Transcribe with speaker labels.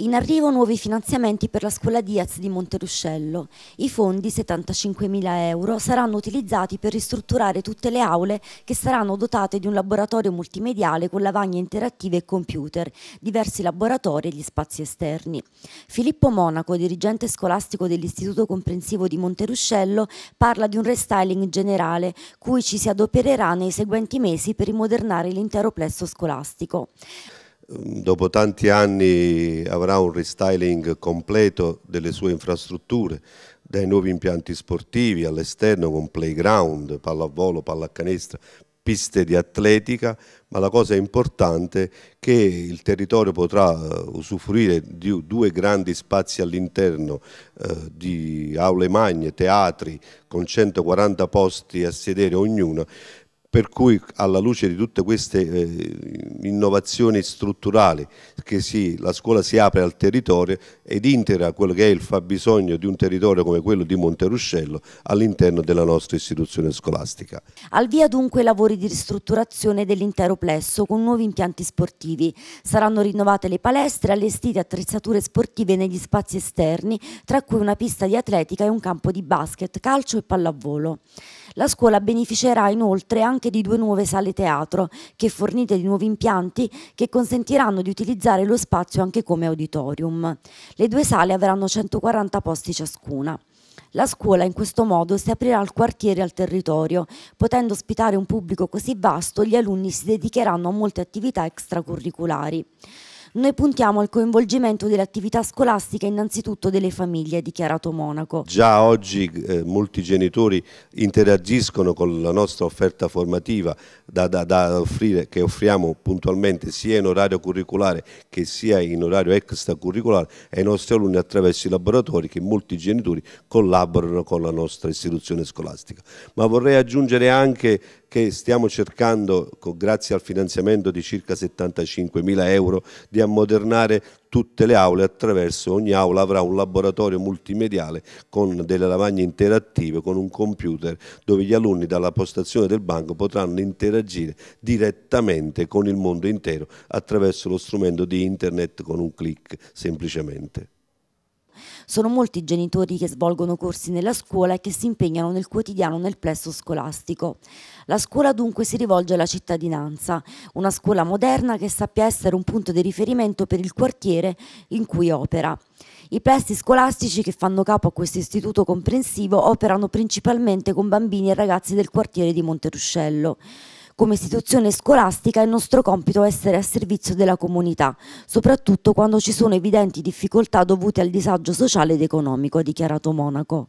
Speaker 1: In arrivo nuovi finanziamenti per la scuola Diaz di Monteruscello. I fondi, 75.000 euro, saranno utilizzati per ristrutturare tutte le aule che saranno dotate di un laboratorio multimediale con lavagne interattive e computer, diversi laboratori e gli spazi esterni. Filippo Monaco, dirigente scolastico dell'Istituto Comprensivo di Monteruscello, parla di un restyling generale, cui ci si adopererà nei seguenti mesi per rimodernare l'intero plesso scolastico.
Speaker 2: Ehm, dopo tanti anni avrà un restyling completo delle sue infrastrutture, dai nuovi impianti sportivi all'esterno con playground, pallavolo, pallacanestro, piste di atletica, ma la cosa importante è che il territorio potrà eh, usufruire di due grandi spazi all'interno eh, di aule magne, teatri con 140 posti a sedere ognuno per cui alla luce di tutte queste eh, innovazioni strutturali che sì, la scuola si apre al territorio ed integra quello che è il fabbisogno di un territorio come quello di Monteruscello all'interno della nostra istituzione scolastica.
Speaker 1: Al via dunque i lavori di ristrutturazione dell'intero plesso con nuovi impianti sportivi. Saranno rinnovate le palestre, allestite attrezzature sportive negli spazi esterni, tra cui una pista di atletica e un campo di basket, calcio e pallavolo. La scuola beneficerà inoltre anche di due nuove sale teatro, che fornite di nuovi impianti che consentiranno di utilizzare lo spazio anche come auditorium. Le due sale avranno 140 posti ciascuna. La scuola in questo modo si aprirà al quartiere e al territorio, potendo ospitare un pubblico così vasto, gli alunni si dedicheranno a molte attività extracurriculari. Noi puntiamo al coinvolgimento delle attività scolastiche innanzitutto delle famiglie, ha dichiarato Monaco.
Speaker 2: Già oggi eh, molti genitori interagiscono con la nostra offerta formativa da, da, da offrire, che offriamo puntualmente sia in orario curriculare che sia in orario extracurriculare ai nostri alunni attraverso i laboratori che molti genitori collaborano con la nostra istituzione scolastica. Ma vorrei aggiungere anche che stiamo cercando, grazie al finanziamento di circa 75.000 euro, di ammodernare tutte le aule attraverso ogni aula avrà un laboratorio multimediale con delle lavagne interattive, con un computer dove gli alunni dalla postazione del banco potranno interagire direttamente con il mondo intero attraverso lo strumento di internet con un clic semplicemente.
Speaker 1: Sono molti i genitori che svolgono corsi nella scuola e che si impegnano nel quotidiano nel plesso scolastico. La scuola dunque si rivolge alla cittadinanza, una scuola moderna che sappia essere un punto di riferimento per il quartiere in cui opera. I plessi scolastici che fanno capo a questo istituto comprensivo operano principalmente con bambini e ragazzi del quartiere di Monteruscello. Come istituzione scolastica è nostro compito essere a servizio della comunità, soprattutto quando ci sono evidenti difficoltà dovute al disagio sociale ed economico, ha dichiarato Monaco.